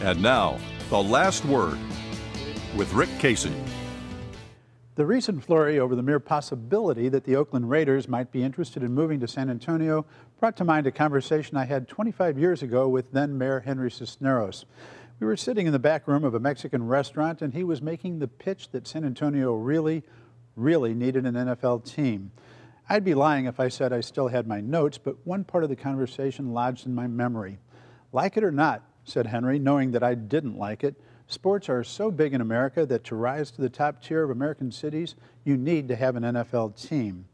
And now, the last word with Rick Casey. The recent flurry over the mere possibility that the Oakland Raiders might be interested in moving to San Antonio brought to mind a conversation I had 25 years ago with then Mayor Henry Cisneros. We were sitting in the back room of a Mexican restaurant, and he was making the pitch that San Antonio really, really needed an NFL team. I'd be lying if I said I still had my notes, but one part of the conversation lodged in my memory. Like it or not, said Henry, knowing that I didn't like it. Sports are so big in America that to rise to the top tier of American cities, you need to have an NFL team.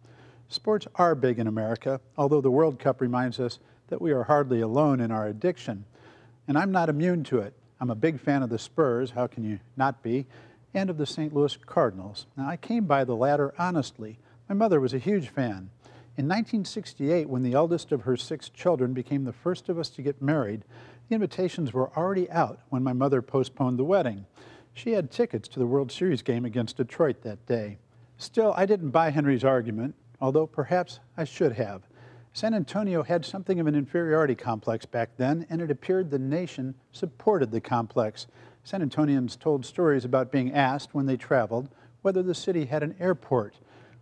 Sports are big in America, although the World Cup reminds us that we are hardly alone in our addiction. And I'm not immune to it. I'm a big fan of the Spurs, how can you not be, and of the St. Louis Cardinals. Now, I came by the latter honestly. My mother was a huge fan. In 1968, when the eldest of her six children became the first of us to get married, Invitations were already out when my mother postponed the wedding. She had tickets to the World Series game against Detroit that day. Still, I didn't buy Henry's argument, although perhaps I should have. San Antonio had something of an inferiority complex back then, and it appeared the nation supported the complex. San Antonians told stories about being asked when they traveled whether the city had an airport.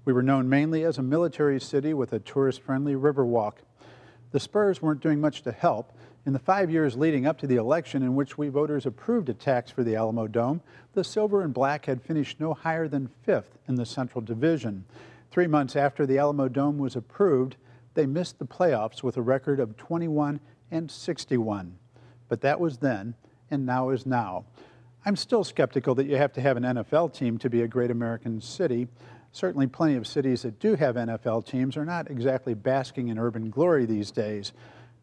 We were known mainly as a military city with a tourist friendly riverwalk. The Spurs weren't doing much to help, in the five years leading up to the election in which we voters approved a tax for the Alamo Dome, the silver and black had finished no higher than fifth in the Central Division. Three months after the Alamo Dome was approved, they missed the playoffs with a record of 21 and 61. But that was then, and now is now. I'm still skeptical that you have to have an NFL team to be a great American city. Certainly, plenty of cities that do have NFL teams are not exactly basking in urban glory these days.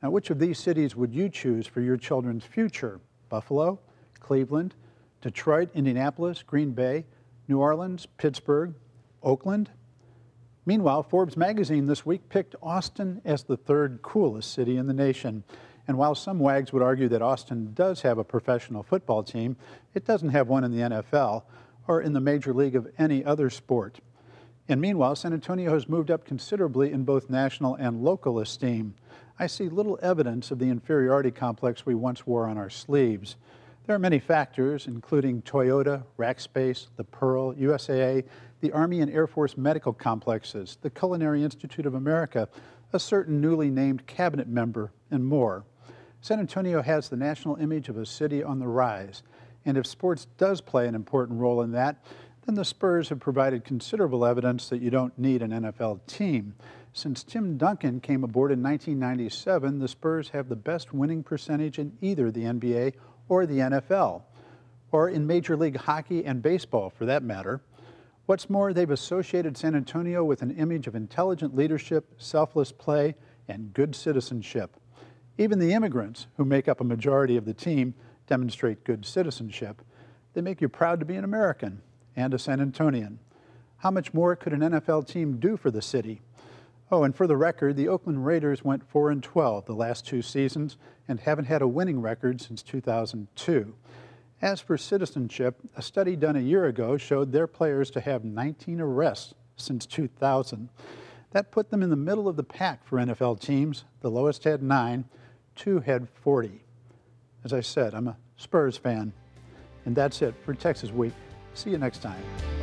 Now, which of these cities would you choose for your children's future? Buffalo, Cleveland, Detroit, Indianapolis, Green Bay, New Orleans, Pittsburgh, Oakland? Meanwhile, Forbes magazine this week picked Austin as the third coolest city in the nation. And while some wags would argue that Austin does have a professional football team, it doesn't have one in the NFL or in the major league of any other sport. And meanwhile, San Antonio has moved up considerably in both national and local esteem. I see little evidence of the inferiority complex we once wore on our sleeves. There are many factors, including Toyota, Rackspace, the Pearl, USAA, the Army and Air Force medical complexes, the Culinary Institute of America, a certain newly named cabinet member, and more. San Antonio has the national image of a city on the rise, and if sports does play an important role in that, and the Spurs have provided considerable evidence that you don't need an NFL team. Since Tim Duncan came aboard in 1997, the Spurs have the best winning percentage in either the NBA or the NFL, or in Major League Hockey and baseball for that matter. What's more, they've associated San Antonio with an image of intelligent leadership, selfless play, and good citizenship. Even the immigrants, who make up a majority of the team, demonstrate good citizenship. They make you proud to be an American and a San Antonian. How much more could an NFL team do for the city? Oh, and for the record, the Oakland Raiders went 4 and 12 the last two seasons and haven't had a winning record since 2002. As for citizenship, a study done a year ago showed their players to have 19 arrests since 2000. That put them in the middle of the pack for NFL teams. The lowest had 9, 2 had 40. As I said, I'm a Spurs fan. And that's it for Texas Week. See you next time.